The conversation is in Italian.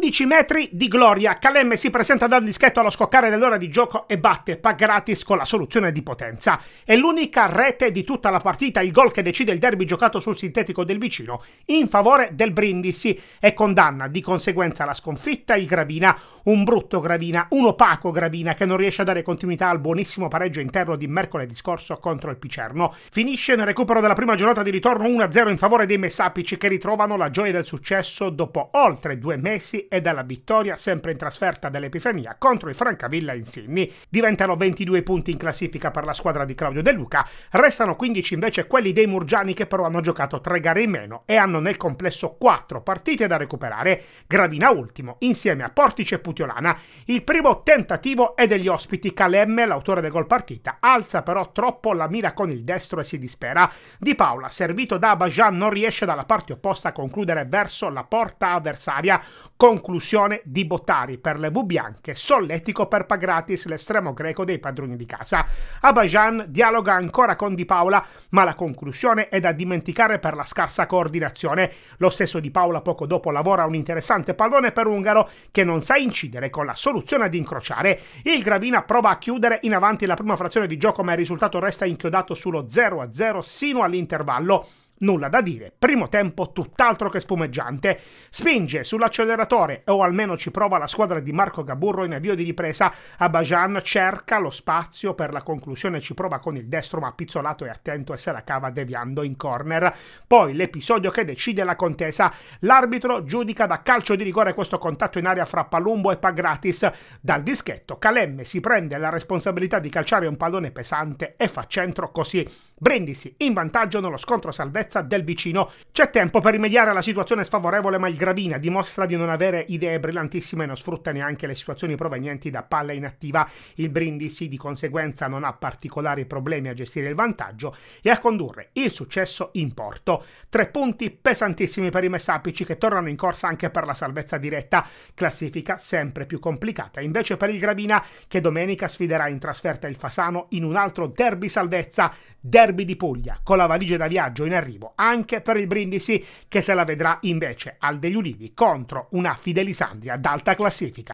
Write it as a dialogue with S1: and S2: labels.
S1: 11 metri di gloria. Calemme si presenta dal dischetto allo scoccare dell'ora di gioco e batte gratis con la soluzione di potenza. È l'unica rete di tutta la partita, il gol che decide il derby giocato sul sintetico del vicino in favore del Brindisi e condanna di conseguenza la sconfitta il Gravina, un brutto Gravina, un opaco Gravina che non riesce a dare continuità al buonissimo pareggio interno di mercoledì scorso contro il Picerno. Finisce nel recupero della prima giornata di ritorno 1-0 in favore dei Messapici che ritrovano la gioia del successo dopo oltre due mesi e dalla vittoria sempre in trasferta dell'Epifania contro il Francavilla in Sinni. Diventano 22 punti in classifica per la squadra di Claudio De Luca, restano 15 invece quelli dei Murgiani che però hanno giocato 3 gare in meno e hanno nel complesso 4 partite da recuperare, Gravina ultimo insieme a Portice e Putiolana. Il primo tentativo è degli ospiti Calemme, l'autore del gol partita, alza però troppo la mira con il destro e si dispera. Di Paola, servito da Abajan, non riesce dalla parte opposta a concludere verso la porta avversaria con Conclusione di Bottari per le V bianche, solletico per Pagratis, l'estremo greco dei padroni di casa. Abajan dialoga ancora con Di Paola, ma la conclusione è da dimenticare per la scarsa coordinazione. Lo stesso Di Paola poco dopo lavora un interessante pallone per Ungaro che non sa incidere con la soluzione ad incrociare. Il Gravina prova a chiudere in avanti la prima frazione di gioco, ma il risultato resta inchiodato sullo 0-0 sino all'intervallo nulla da dire. Primo tempo tutt'altro che spumeggiante. Spinge sull'acceleratore, o almeno ci prova la squadra di Marco Gaburro in avvio di ripresa. Abajan cerca lo spazio per la conclusione, ci prova con il destro ma pizzolato e attento e se la cava deviando in corner. Poi l'episodio che decide la contesa. L'arbitro giudica da calcio di rigore questo contatto in aria fra Palumbo e Pagratis. Dal dischetto Calemme si prende la responsabilità di calciare un pallone pesante e fa centro così. Brindisi in vantaggio nello scontro salvezza sicurezza del vicino. C'è tempo per rimediare alla situazione sfavorevole, ma il Gravina dimostra di non avere idee brillantissime e non sfrutta neanche le situazioni provenienti da palla inattiva. Il Brindisi di conseguenza non ha particolari problemi a gestire il vantaggio e a condurre il successo in porto. Tre punti pesantissimi per i Messapici che tornano in corsa anche per la salvezza diretta. Classifica sempre più complicata invece per il Gravina che domenica sfiderà in trasferta il Fasano in un altro derby salvezza, derby di Puglia, con la valigia da viaggio in arrivo decimo, anche per il Brindisi che se la vedrà invece al degli Ulivi contro una Fidelisandria d'alta classifica.